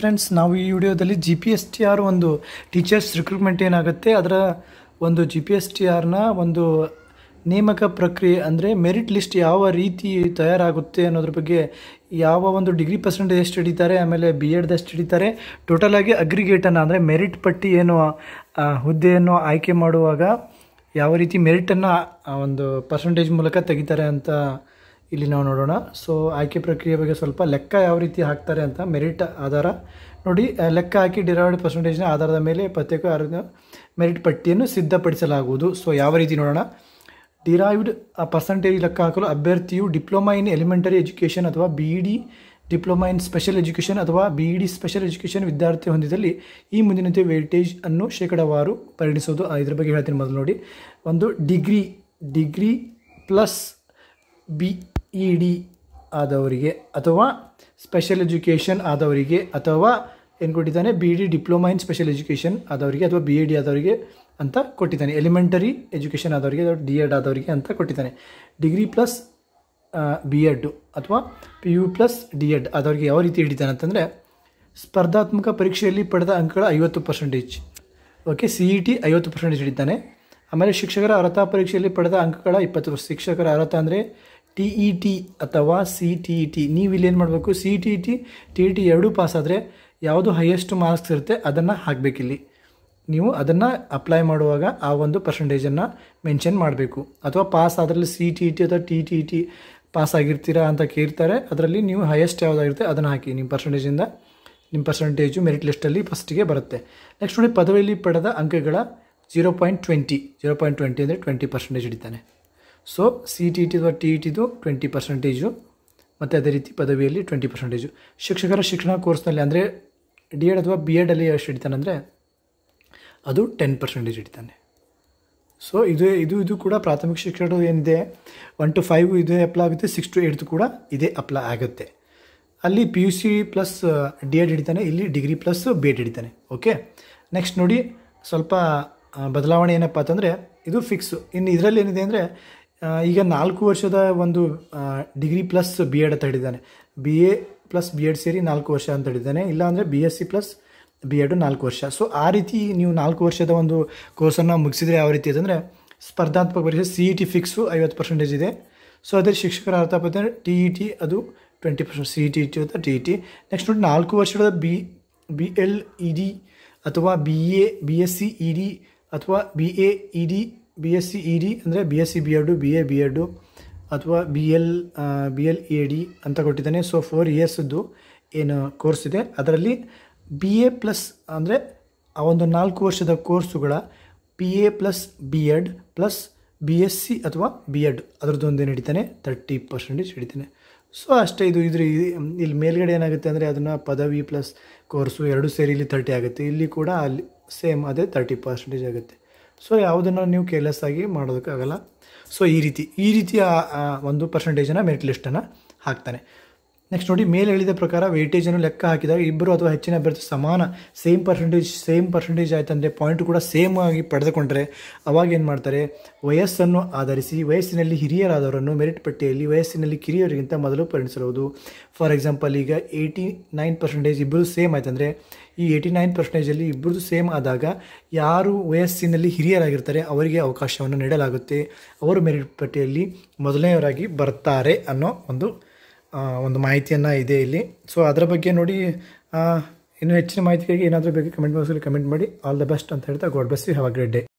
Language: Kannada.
ಫ್ರೆಂಡ್ಸ್ ನಾವು ಈ ವಿಡಿಯೋದಲ್ಲಿ G P S T R ಒಂದು ಟೀಚರ್ಸ್ ರಿಕ್ರೂಟ್ಮೆಂಟ್ ಏನಾಗುತ್ತೆ ಅದರ ಒಂದು ಜಿ ಪಿ ಎಸ್ ಟಿ ಆರ್ನ ಒಂದು ನೇಮಕ ಪ್ರಕ್ರಿಯೆ ಅಂದರೆ ಮೆರಿಟ್ ಲಿಸ್ಟ್ ಯಾವ ರೀತಿ ತಯಾರಾಗುತ್ತೆ ಅನ್ನೋದ್ರ ಬಗ್ಗೆ ಯಾವ ಒಂದು ಡಿಗ್ರಿ ಪರ್ಸೆಂಟೇಜ್ ಎಷ್ಟು ಹಿಡಿತಾರೆ ಆಮೇಲೆ ಬಿ ಎಡ್ದು ಎಷ್ಟು ಹಿಡಿತಾರೆ ಟೋಟಲಾಗಿ ಅಗ್ರಿಗೇಟನ್ನು ಅಂದರೆ ಮೆರಿಟ್ ಪಟ್ಟಿ ಏನು ಹುದ್ದೆಯನ್ನು ಆಯ್ಕೆ ಮಾಡುವಾಗ ಯಾವ ರೀತಿ ಮೆರಿಟನ್ನು ಒಂದು ಪರ್ಸೆಂಟೇಜ್ ಮೂಲಕ ತೆಗಿತಾರೆ ಅಂತ ಇಲ್ಲಿ ನಾವು ನೋಡೋಣ ಸೊ ಆಯ್ಕೆ ಪ್ರಕ್ರಿಯೆ ಬಗ್ಗೆ ಸ್ವಲ್ಪ ಲೆಕ್ಕ ಯಾವ ರೀತಿ ಹಾಕ್ತಾರೆ ಅಂತ ಮೆರಿಟ್ ಆಧಾರ ನೋಡಿ ಲೆಕ್ಕ ಹಾಕಿ ಡಿರೈವ್ಡ್ ಪರ್ಸೆಂಟೇಜ್ನ ಆಧಾರದ ಮೇಲೆ ಪ್ರತ್ಯೇಕ ಮೆರಿಟ್ ಪಟ್ಟಿಯನ್ನು ಸಿದ್ಧಪಡಿಸಲಾಗುವುದು ಸೊ ಯಾವ ರೀತಿ ನೋಡೋಣ ಡಿರೈವ್ಡ್ ಪರ್ಸೆಂಟೇಜ್ ಲೆಕ್ಕ ಹಾಕಲು ಅಭ್ಯರ್ಥಿಯು ಡಿಪ್ಲೊಮಾ ಇನ್ ಎಲಿಮೆಂಟರಿ ಎಜುಕೇಷನ್ ಅಥವಾ B E diploma in special education ಅಥವಾ B E D special education ವಿದ್ಯಾರ್ಥಿ ಹೊಂದಿದಲ್ಲಿ ಈ ಮುಂದಿನಂತೆ ವೇಟೇಜ್ ಅನ್ನು ಶೇಕಡಾವಾರು ಪರಿಗಣಿಸೋದು ಇದ್ರ ಬಗ್ಗೆ ಹೇಳ್ತೀನಿ ಮೊದಲು ನೋಡಿ ಒಂದು degree degree plus B E D ಆದವರಿಗೆ ಅಥವಾ ಸ್ಪೆಷಲ್ ಎಜುಕೇಷನ್ ಆದವರಿಗೆ ಅಥವಾ ಏನು ಕೊಟ್ಟಿದ್ದಾನೆ B D diploma in special education ಆದವರಿಗೆ ಅಥವಾ ಬಿ ಎ ಡಿ ಆದವರಿಗೆ ಅಂತ ಕೊಟ್ಟಿದ್ದಾನೆ ಎಲಿಮೆಂಟರಿ ಎಜುಕೇಷನ್ ಆದವರಿಗೆ ಅಥವಾ ಡಿ ಎಡ್ ಆದವರಿಗೆ ಅಂತ ಕೊಟ್ಟಿದ್ದಾನೆ ಡಿಗ್ರಿ ಪ್ಲಸ್ ಬಿ ಎಡ್ ಅಥವಾ P U plus D Ed ಆದವರಿಗೆ ಯಾವ ರೀತಿ ಹಿಡಿತಾನೆ ಅಂತಂದರೆ ಸ್ಪರ್ಧಾತ್ಮಕ ಪರೀಕ್ಷೆಯಲ್ಲಿ ಪಡೆದ ಅಂಕಗಳ ಐವತ್ತು percentage okay C E T ಐವತ್ತು ಪರ್ಸೆಂಟೇಜ್ ಹಿಡಿತಾನೆ ಆಮೇಲೆ ಶಿಕ್ಷಕರ ಅರ್ಹತಾ ಪರೀಕ್ಷೆಯಲ್ಲಿ ಪಡೆದ ಅಂಕಗಳ ಇಪ್ಪತ್ತು ಶಿಕ್ಷಕರ ಅರ್ಹತಾ ಅಂದರೆ ಟಿ ಇ ಟಿ ಅಥವಾ ಸಿ ಟಿ ಇ ಟಿ ನೀವು ಇಲ್ಲೇನು ಮಾಡಬೇಕು C T E T T E T ಎರಡೂ ಪಾಸಾದರೆ ಯಾವುದು ಹೈಯೆಸ್ಟ್ ಮಾರ್ಕ್ಸ್ ಇರುತ್ತೆ ಅದನ್ನು ಹಾಕಬೇಕಿಲ್ಲಿ ನೀವು ಅದನ್ನು ಅಪ್ಲೈ ಮಾಡುವಾಗ ಆ ಒಂದು ಪರ್ಸೆಂಟೇಜನ್ನು ಮೆನ್ಷನ್ ಮಾಡಬೇಕು ಅಥವಾ ಪಾಸ್ ಆದರಲ್ಲಿ C T E e T ಅಥವಾ T T E T pass ಆಗಿರ್ತೀರಾ ಅಂತ ಕೇಳ್ತಾರೆ ಅದರಲ್ಲಿ ನೀವು ಹೈಯೆಸ್ಟ್ ಯಾವುದಾಗಿರುತ್ತೆ ಅದನ್ನು ಹಾಕಿ ನಿಮ್ಮ ಪರ್ಸೆಂಟೇಜಿಂದ ನಿಮ್ಮ ಪರ್ಸೆಂಟೇಜು ಮೆರಿಟ್ ಲಿಸ್ಟಲ್ಲಿ ಫಸ್ಟಿಗೆ ಬರುತ್ತೆ ನೆಕ್ಸ್ಟ್ ನೋಡಿ ಪದವಿಯಲ್ಲಿ ಪಡೆದ ಅಂಕಗಳ zero point twenty zero point twenty ಅಂದರೆ ಟ್ವೆಂಟಿ ಪರ್ಸೆಂಟೇಜ್ ಹಿಡಿತಾನೆ so C T E T ಅಥವಾ ಟಿ ಇ ಟಿದು ಟ್ವೆಂಟಿ ಪರ್ಸೆಂಟೇಜು ಮತ್ತು ಅದೇ ರೀತಿ ಪದವಿಯಲ್ಲಿ ಟ್ವೆಂಟಿ ಪರ್ಸೆಂಟೇಜು ಶಿಕ್ಷಕರ ಶಿಕ್ಷಣ ಕೋರ್ಸ್ನಲ್ಲಿ ಅಂದರೆ ಡಿ ಎಡ್ ಅಥವಾ ಬಿ ಎಡಲ್ಲಿ ಎಷ್ಟು ಹಿಡಿತಾನೆ ಅಂದರೆ ಅದು ಟೆನ್ ಪರ್ಸೆಂಟೇಜ್ ಹಿಡಿತಾನೆ ಸೊ ಇದು ಇದು ಇದು ಕೂಡ ಪ್ರಾಥಮಿಕ ಶಿಕ್ಷಣ ಏನಿದೆ ಒನ್ ಟು ಫೈವ್ ಇದೇ ಅಪ್ಲೈ ಆಗುತ್ತೆ ಸಿಕ್ಸ್ ಟು ಏಯ್ಟ್ದು ಕೂಡ ಇದೇ ಅಪ್ಲೈ ಆಗುತ್ತೆ ಅಲ್ಲಿ P U C plus D Ed ಹಿಡಿತಾನೆ ಇಲ್ಲಿ ಡಿಗ್ರಿ ಪ್ಲಸ್ ಬಿ ಎಡ್ ಹಿಡಿತಾನೆ ಓಕೆ ನೆಕ್ಸ್ಟ್ ನೋಡಿ ಸ್ವಲ್ಪ ಬದಲಾವಣೆ ಏನಪ್ಪ ಅಂತಂದರೆ ಇದು ಫಿಕ್ಸು ಇನ್ನು ಇದರಲ್ಲಿ ಏನಿದೆ ಅಂದರೆ ಈಗ ನಾಲ್ಕು ವರ್ಷದ ಒಂದು ಡಿಗ್ರಿ ಪ್ಲಸ್ ಬಿ ಎಡ್ ಅಂತ ಹೇಳಿದ್ದಾನೆ B A plus B Ed ಸೇರಿ ನಾಲ್ಕು ವರ್ಷ ಅಂತ ಹೇಳಿದ್ದಾನೆ ಇಲ್ಲಾಂದರೆ B S C plus B Ed ನಾಲ್ಕು ವರ್ಷ ಸೊ ಆ ರೀತಿ ನೀವು ನಾಲ್ಕು ವರ್ಷದ ಒಂದು ಕೋರ್ಸನ್ನು ಮುಗಿಸಿದರೆ ಯಾವ ರೀತಿ ಅಂದರೆ ಸ್ಪರ್ಧಾತ್ಮಕ ಪರೀಕ್ಷೆ ಸಿ ಇ ಟಿ ಫಿಕ್ಸು ಐವತ್ತು ಪರ್ಸೆಂಟೇಜ್ ಇದೆ ಸೊ ಅದೇ ಶಿಕ್ಷಕರ ಅರ್ಥ ಟಿ ಇ ಟಿ ಅದು twenty percent C E T E T ಅಂತ ಟಿ ಇ ಟಿ ನೆಕ್ಸ್ಟ್ ನೋಡಿ ನಾಲ್ಕು ವರ್ಷದ B B L E D ಅಥವಾ B A B S C E D ಅಥವಾ B A E D B S C E D ಅಂದರೆ B S C B Ed B A B Ed ಅಥವಾ B L B L A D ಅಂತ ಕೊಟ್ಟಿದ್ದಾನೆ ಸೊ ಫೋರ್ ಇಯರ್ಸದ್ದು ಏನು ಕೋರ್ಸ್ ಇದೆ ಅದರಲ್ಲಿ ಬಿ ಎ ಪ್ಲಸ್ ಅಂದರೆ ಆ ಒಂದು ನಾಲ್ಕು ವರ್ಷದ ಕೋರ್ಸುಗಳ P A plus B Ed plus B S C ಅಥವಾ ಬಿ ಎಡ್ ಏನು ಹಿಡಿತಾನೆ ತರ್ಟಿ ಪರ್ಸೆಂಟೇಜ್ ಹಿಡಿತಾನೆ ಸೊ ಅಷ್ಟೇ ಇದು ಇದ್ರ ಇಲ್ಲಿ ಮೇಲ್ಗಡೆ ಏನಾಗುತ್ತೆ ಅಂದರೆ ಅದನ್ನು ಪದವಿ ಪ್ಲಸ್ ಕೋರ್ಸು ಎರಡು ಸೇರಿ ಇಲ್ಲಿ ತರ್ಟಿ ಆಗುತ್ತೆ ಇಲ್ಲಿ ಕೂಡ ಅಲ್ಲಿ ಸೇಮ್ ಅದೇ ತರ್ಟಿ ಪರ್ಸೆಂಟೇಜ್ ಆಗುತ್ತೆ ಸೊ ಯಾವುದನ್ನು ನೀವು ಕೇರ್ಲೆಸ್ ಆಗಿ ಮಾಡೋದಕ್ಕಾಗಲ್ಲ ಸೊ ಈ ರೀತಿ ಈ ರೀತಿಯ ಒಂದು ಪರ್ಸೆಂಟೇಜನ್ನು ಮೆರಿಟ್ ಲಿಸ್ಟನ್ನು ಹಾಕ್ತಾನೆ ನೆಕ್ಸ್ಟ್ ನೋಡಿ ಮೇಲೆ ಹೇಳಿದ ಪ್ರಕಾರ ವೇಟೇಜನ್ನು ಲೆಕ್ಕ ಹಾಕಿದಾಗ ಇಬ್ಬರು ಅಥವಾ ಹೆಚ್ಚಿನ ಅಭ್ಯರ್ಥಿ ಸಮಾನ ಸೇಮ್ ಪರ್ಸೆಂಟೇಜ್ ಸೇಮ್ ಪರ್ಸೆಂಟೇಜ್ ಆಯ್ತಂದರೆ ಪಾಯಿಂಟ್ ಕೂಡ ಸೇಮ್ ಆಗಿ ಪಡೆದುಕೊಂಡರೆ ಅವಾಗ ಏನು ಮಾಡ್ತಾರೆ ವಯಸ್ಸನ್ನು ಆಧರಿಸಿ ವಯಸ್ಸಿನಲ್ಲಿ ಹಿರಿಯರಾದವರನ್ನು ಮೆರಿಟ್ ಪಟ್ಟಿಯಲ್ಲಿ ವಯಸ್ಸಿನಲ್ಲಿ ಕಿರಿಯವರಿಗಿಂತ ಮೊದಲು ಪರಿಣಿಸಬಹುದು ಫಾರ್ ಎಕ್ಸಾಂಪಲ್ ಈಗ ಏಯ್ಟಿ ನೈನ್ ಪರ್ಸೆಂಟೇಜ್ ಇಬ್ಬರು ಸೇಮ್ ಆಯ್ತಂದರೆ ಈ ಏಯ್ಟಿ ನೈನ್ ಪರ್ಸೆಂಟೇಜಲ್ಲಿ ಇಬ್ಬರದು ಸೇಮ್ ಆದಾಗ ಯಾರು ವಯಸ್ಸಿನಲ್ಲಿ ಹಿರಿಯರಾಗಿರ್ತಾರೆ ಅವರಿಗೆ ಅವಕಾಶವನ್ನು ನೀಡಲಾಗುತ್ತೆ ಅವರು ಮೆರಿಟ್ ಪಟ್ಟಿಯಲ್ಲಿ ಮೊದಲನೆಯವರಾಗಿ ಬರ್ತಾರೆ ಅನ್ನೋ ಒಂದು ಒಂದು ಮಾಹಿತಿಯನ್ನು ಇದೆ ಇಲ್ಲಿ ಸೊ ಅದರ ಬಗ್ಗೆ ನೋಡಿ ಇನ್ನೂ ಹೆಚ್ಚಿನ ಮಾಹಿತಿಗಾಗಿ ಏನಾದರೂ ಬೇಕು ಕಮೆಂಟ್ ಬಾಕ್ಸಲ್ಲಿ ಕಮೆಂಟ್ ಮಾಡಿ ಆಲ್ ದ ಬೆಸ್ಟ್ ಅಂತ ಹೇಳ್ತಾ god bless you have a great day